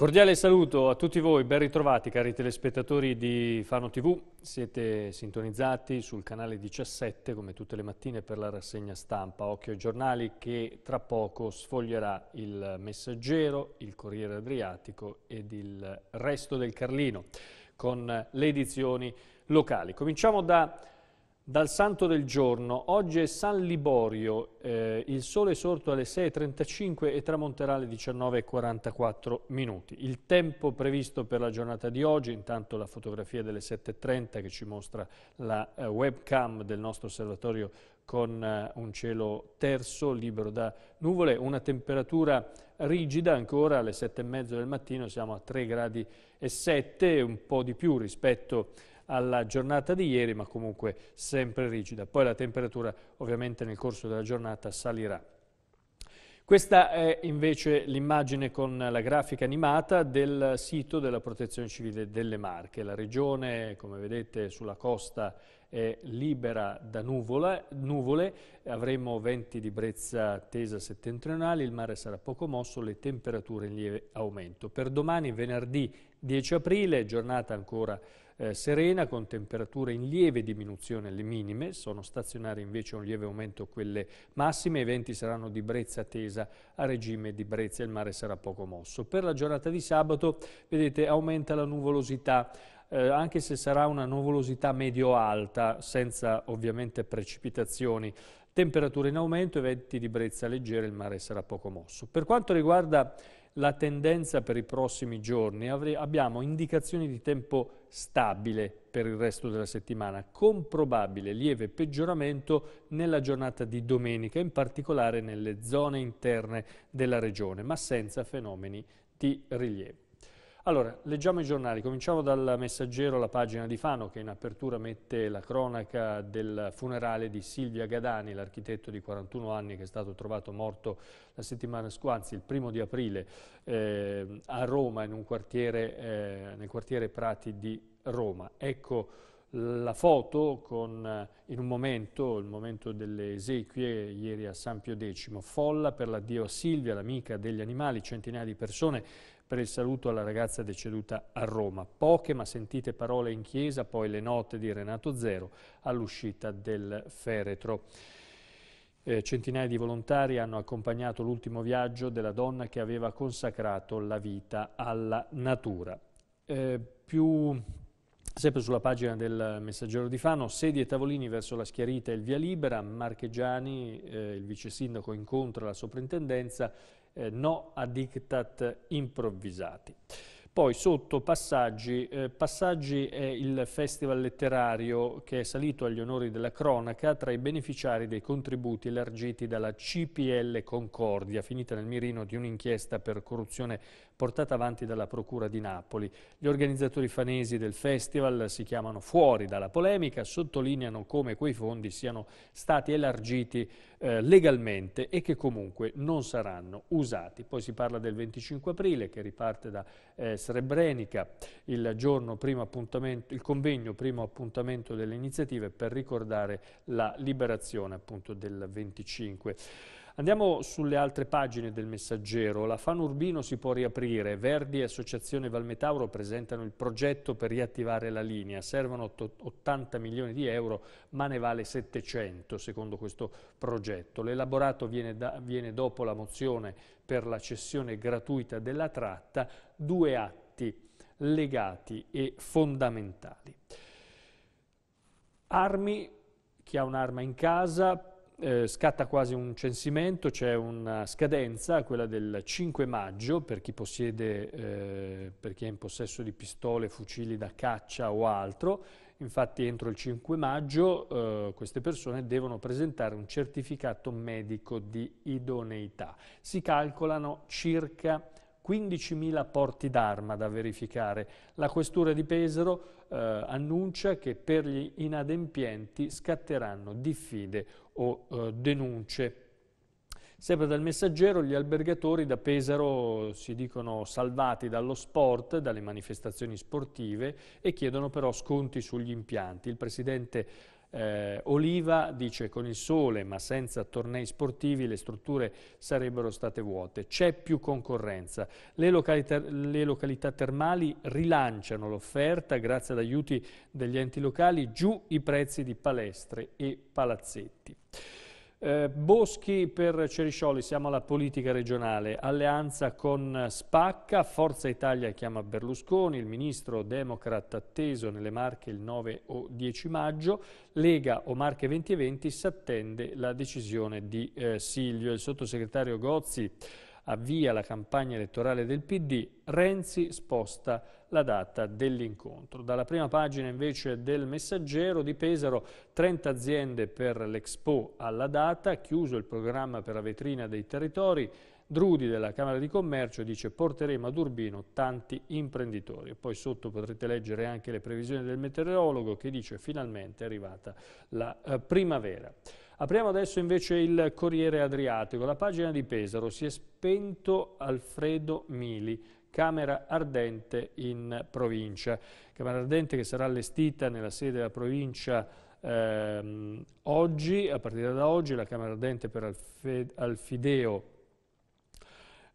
cordiale saluto a tutti voi, ben ritrovati cari telespettatori di Fano TV. Siete sintonizzati sul canale 17 come tutte le mattine per la rassegna stampa Occhio ai giornali che tra poco sfoglierà il Messaggero, il Corriere Adriatico ed il resto del Carlino con le edizioni locali. Cominciamo da dal santo del giorno, oggi è San Liborio, eh, il sole è sorto alle 6.35 e tramonterà alle 19.44 minuti. Il tempo previsto per la giornata di oggi, intanto la fotografia delle 7.30 che ci mostra la eh, webcam del nostro osservatorio con eh, un cielo terzo, libero da nuvole, una temperatura rigida ancora alle 7.30 del mattino, siamo a 3 gradi e 7, un po' di più rispetto a alla giornata di ieri, ma comunque sempre rigida. Poi la temperatura ovviamente nel corso della giornata salirà. Questa è invece l'immagine con la grafica animata del sito della Protezione Civile delle Marche. La regione, come vedete, sulla costa è libera da nuvola, nuvole, avremo venti di brezza tesa settentrionale, il mare sarà poco mosso, le temperature in lieve aumento. Per domani, venerdì 10 aprile, giornata ancora eh, serena con temperature in lieve diminuzione le minime, sono stazionari invece un lieve aumento quelle massime, i venti saranno di brezza tesa a regime di brezza, il mare sarà poco mosso. Per la giornata di sabato vedete aumenta la nuvolosità, eh, anche se sarà una nuvolosità medio-alta, senza ovviamente precipitazioni, temperature in aumento eventi di brezza leggera, il mare sarà poco mosso. Per quanto riguarda la tendenza per i prossimi giorni, abbiamo indicazioni di tempo stabile per il resto della settimana, con probabile lieve peggioramento nella giornata di domenica, in particolare nelle zone interne della regione, ma senza fenomeni di rilievo. Allora, leggiamo i giornali, cominciamo dal messaggero, la pagina di Fano, che in apertura mette la cronaca del funerale di Silvia Gadani, l'architetto di 41 anni che è stato trovato morto la settimana scorsa, anzi il primo di aprile, eh, a Roma, quartiere, eh, nel quartiere Prati di Roma. Ecco la foto con, eh, in un momento, il momento delle esequie ieri a San Pio X, folla per l'addio a Silvia, l'amica degli animali, centinaia di persone per il saluto alla ragazza deceduta a Roma. Poche ma sentite parole in chiesa, poi le note di Renato Zero all'uscita del feretro. Eh, centinaia di volontari hanno accompagnato l'ultimo viaggio della donna che aveva consacrato la vita alla natura. Eh, più Sempre sulla pagina del Messaggero di Fano, sedie e tavolini verso la Schiarita e il Via Libera, Marchegiani, eh, il vice sindaco, incontra la soprintendenza eh, no a diktat improvvisati. Poi sotto Passaggi, eh, Passaggi è il festival letterario che è salito agli onori della cronaca tra i beneficiari dei contributi elargiti dalla CPL Concordia, finita nel mirino di un'inchiesta per corruzione portata avanti dalla Procura di Napoli. Gli organizzatori fanesi del festival si chiamano fuori dalla polemica, sottolineano come quei fondi siano stati elargiti eh, legalmente e che comunque non saranno usati. Poi si parla del 25 aprile che riparte da eh, Srebrenica, il, giorno primo appuntamento, il convegno primo appuntamento delle iniziative per ricordare la liberazione appunto del 25. aprile. Andiamo sulle altre pagine del messaggero. La Fan Urbino si può riaprire. Verdi e Associazione Valmetauro presentano il progetto per riattivare la linea. Servono 80 milioni di euro, ma ne vale 700 secondo questo progetto. L'elaborato viene, viene dopo la mozione per la cessione gratuita della tratta. Due atti legati e fondamentali. Armi, chi ha un'arma in casa eh, scatta quasi un censimento, c'è una scadenza, quella del 5 maggio, per chi, possiede, eh, per chi è in possesso di pistole, fucili da caccia o altro. Infatti entro il 5 maggio eh, queste persone devono presentare un certificato medico di idoneità. Si calcolano circa 15.000 porti d'arma da verificare. La questura di Pesaro eh, annuncia che per gli inadempienti scatteranno diffide o eh, denunce. Sempre dal messaggero, gli albergatori da Pesaro si dicono salvati dallo sport, dalle manifestazioni sportive e chiedono però sconti sugli impianti. Il presidente eh, Oliva dice con il sole ma senza tornei sportivi le strutture sarebbero state vuote, c'è più concorrenza, le località, le località termali rilanciano l'offerta grazie ad aiuti degli enti locali, giù i prezzi di palestre e palazzetti. Eh, Boschi per Ceriscioli, siamo alla politica regionale, alleanza con Spacca, Forza Italia chiama Berlusconi, il ministro democrat atteso nelle Marche il 9 o 10 maggio, Lega o Marche 2020 si attende la decisione di eh, Silvio. Il sottosegretario Gozzi avvia la campagna elettorale del PD, Renzi sposta la data dell'incontro. Dalla prima pagina invece del messaggero di Pesaro, 30 aziende per l'Expo alla data, chiuso il programma per la vetrina dei territori, Drudi della Camera di Commercio dice porteremo ad Urbino tanti imprenditori. poi sotto potrete leggere anche le previsioni del meteorologo che dice finalmente è arrivata la eh, primavera. Apriamo adesso invece il Corriere Adriatico. La pagina di Pesaro si è spento Alfredo Mili, Camera Ardente in provincia. Camera Ardente che sarà allestita nella sede della provincia ehm, oggi, a partire da oggi, la Camera Ardente per Alfideo,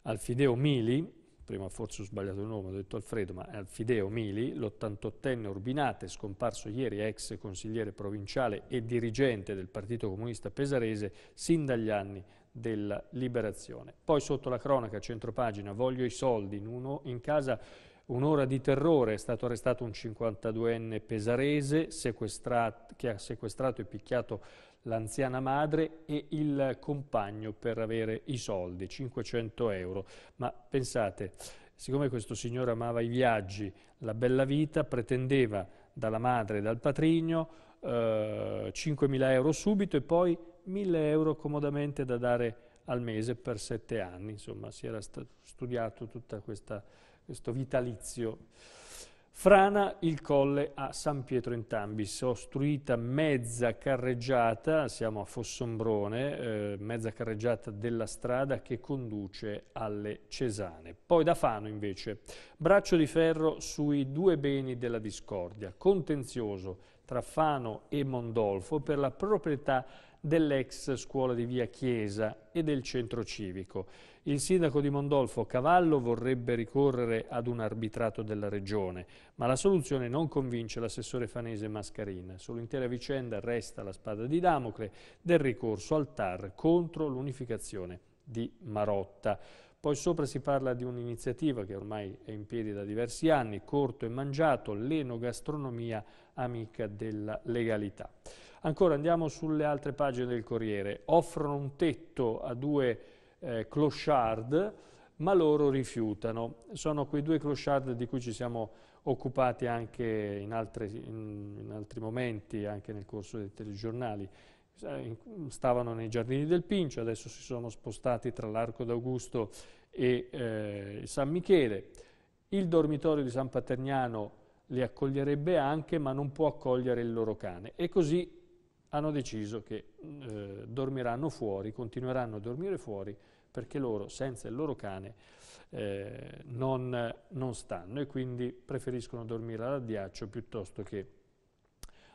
Alfideo Mili prima forse ho sbagliato il nome, ho detto Alfredo, ma Alfideo Mili, l'88enne Urbinate, scomparso ieri ex consigliere provinciale e dirigente del Partito Comunista Pesarese sin dagli anni della liberazione. Poi sotto la cronaca, centropagina, voglio i soldi, in, uno, in casa un'ora di terrore, è stato arrestato un 52enne pesarese che ha sequestrato e picchiato l'anziana madre e il compagno per avere i soldi, 500 euro. Ma pensate, siccome questo signore amava i viaggi, la bella vita, pretendeva dalla madre e dal patrigno eh, 5.000 euro subito e poi 1.000 euro comodamente da dare al mese per sette anni. Insomma, si era studiato tutto questo vitalizio. Frana il colle a San Pietro in Tambis, ostruita mezza carreggiata, siamo a Fossombrone, eh, mezza carreggiata della strada che conduce alle Cesane. Poi da Fano invece, braccio di ferro sui due beni della discordia, contenzioso tra Fano e Mondolfo per la proprietà dell'ex scuola di via Chiesa e del centro civico. Il sindaco di Mondolfo Cavallo vorrebbe ricorrere ad un arbitrato della regione, ma la soluzione non convince l'assessore fanese Mascarin. Sull'intera vicenda resta la spada di Damocle del ricorso al TAR contro l'unificazione di Marotta. Poi sopra si parla di un'iniziativa che ormai è in piedi da diversi anni, Corto e Mangiato, l'enogastronomia amica della legalità. Ancora andiamo sulle altre pagine del Corriere. Offrono un tetto a due eh, clochard, ma loro rifiutano. Sono quei due clochard di cui ci siamo occupati anche in, altre, in, in altri momenti, anche nel corso dei telegiornali stavano nei giardini del Pincio, adesso si sono spostati tra l'Arco d'Augusto e eh, San Michele. Il dormitorio di San Paterniano li accoglierebbe anche, ma non può accogliere il loro cane. E così hanno deciso che eh, dormiranno fuori, continueranno a dormire fuori, perché loro senza il loro cane eh, non, non, stanno e quindi preferiscono dormire all'addiaccio piuttosto che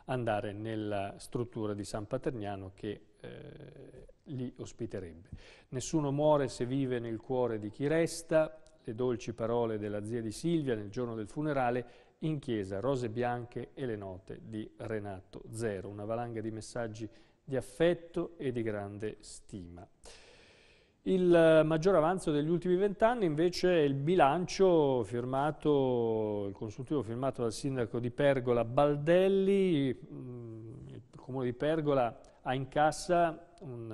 andare nella struttura di San Paterniano che eh, li ospiterebbe. Nessuno muore se vive nel cuore di chi resta, le dolci parole della zia di Silvia nel giorno del funerale, in chiesa Rose Bianche e le note di Renato Zero, una valanga di messaggi di affetto e di grande stima. Il maggior avanzo degli ultimi vent'anni invece è il bilancio firmato, il consultivo firmato dal sindaco di Pergola Baldelli, mm, il comune di Pergola ha in cassa un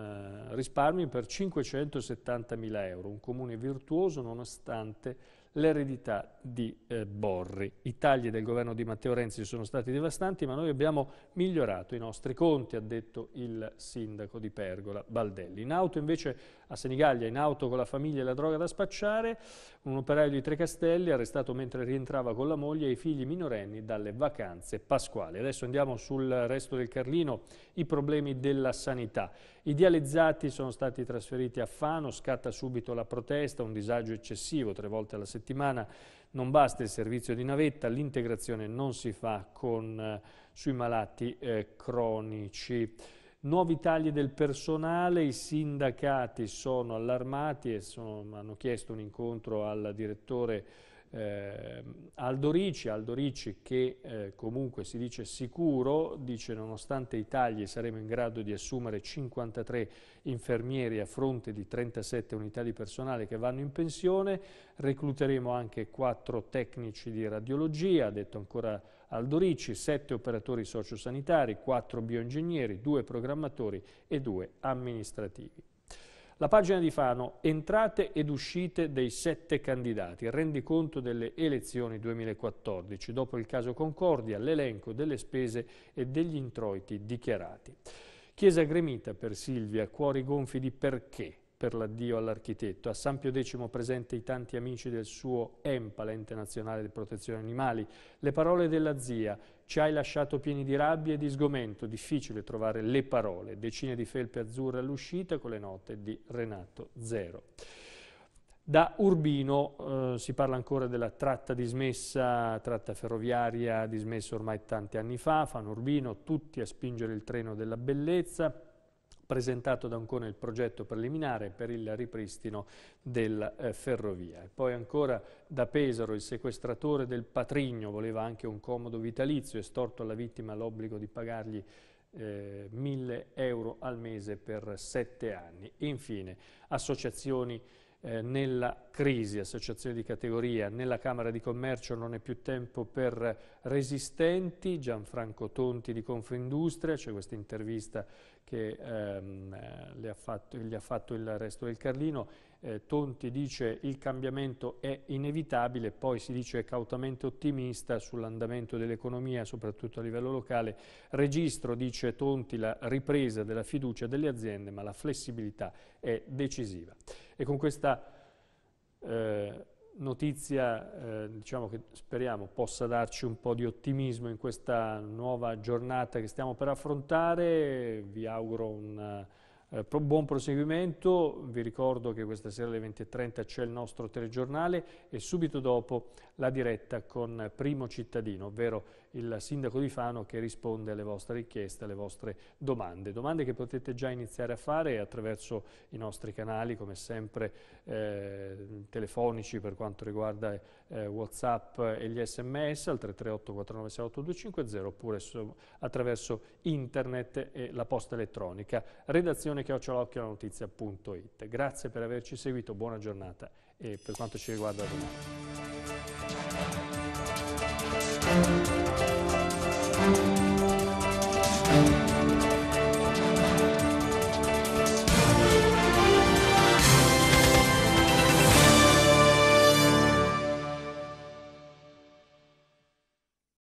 eh, risparmio per 570 mila euro, un comune virtuoso nonostante il l'eredità di eh, Borri. I tagli del governo di Matteo Renzi sono stati devastanti, ma noi abbiamo migliorato i nostri conti, ha detto il sindaco di Pergola, Baldelli. In auto invece a Senigallia, in auto con la famiglia e la droga da spacciare, un operaio di Trecastelli arrestato mentre rientrava con la moglie e i figli minorenni dalle vacanze pasquali. Adesso andiamo sul resto del Carlino, i problemi della sanità. I dializzati sono stati trasferiti a Fano, scatta subito la protesta, un disagio eccessivo tre volte alla settimana settimana, non basta il servizio di navetta, l'integrazione non si fa con, eh, sui malati eh, cronici. Nuovi tagli del personale, i sindacati sono allarmati e sono, hanno chiesto un incontro al direttore eh, Aldo Ricci, Aldo Ricci che eh, comunque si dice sicuro, dice nonostante i tagli saremo in grado di assumere 53 infermieri a fronte di 37 unità di personale che vanno in pensione, recluteremo anche 4 tecnici di radiologia, ha detto ancora Aldo Ricci, 7 operatori sociosanitari, 4 bioingegneri, 2 programmatori e 2 amministrativi. La pagina di Fano, entrate ed uscite dei sette candidati, rendi conto delle elezioni 2014, dopo il caso Concordia, l'elenco delle spese e degli introiti dichiarati. Chiesa gremita per Silvia, cuori gonfi di perché per l'addio all'architetto. A San Pio X presente i tanti amici del suo EMPA, l'ente nazionale di protezione animali, le parole della zia, ci hai lasciato pieni di rabbia e di sgomento, difficile trovare le parole, decine di felpe azzurre all'uscita con le note di Renato Zero. Da Urbino eh, si parla ancora della tratta dismessa, tratta ferroviaria dismessa ormai tanti anni fa, fanno Urbino, tutti a spingere il treno della bellezza, presentato da Ancona il progetto preliminare per il ripristino della eh, ferrovia. E poi ancora da Pesaro il sequestratore del patrigno voleva anche un comodo vitalizio, estorto alla vittima l'obbligo di pagargli eh, 1000 euro al mese per sette anni. E infine associazioni eh, nella crisi, associazione di categoria, nella Camera di Commercio non è più tempo per resistenti, Gianfranco Tonti di Confindustria, c'è questa intervista che ehm, eh, ha fatto, gli ha fatto il resto del Carlino, eh, Tonti dice il cambiamento è inevitabile, poi si dice cautamente ottimista sull'andamento dell'economia, soprattutto a livello locale. Registro, dice Tonti, la ripresa della fiducia delle aziende, ma la flessibilità è decisiva. E con questa eh, notizia eh, diciamo che speriamo possa darci un po' di ottimismo in questa nuova giornata che stiamo per affrontare, vi auguro un eh, buon proseguimento, vi ricordo che questa sera alle 20.30 c'è il nostro telegiornale e subito dopo la diretta con Primo Cittadino, ovvero il sindaco di Fano che risponde alle vostre richieste, alle vostre domande. Domande che potete già iniziare a fare attraverso i nostri canali, come sempre eh, telefonici per quanto riguarda eh, Whatsapp e gli sms al 338 496 8250 oppure su, attraverso internet e la posta elettronica. Redazione chiocciolocchiolanotizia.it. Grazie per averci seguito, buona giornata e per quanto ci riguarda domani. Bye.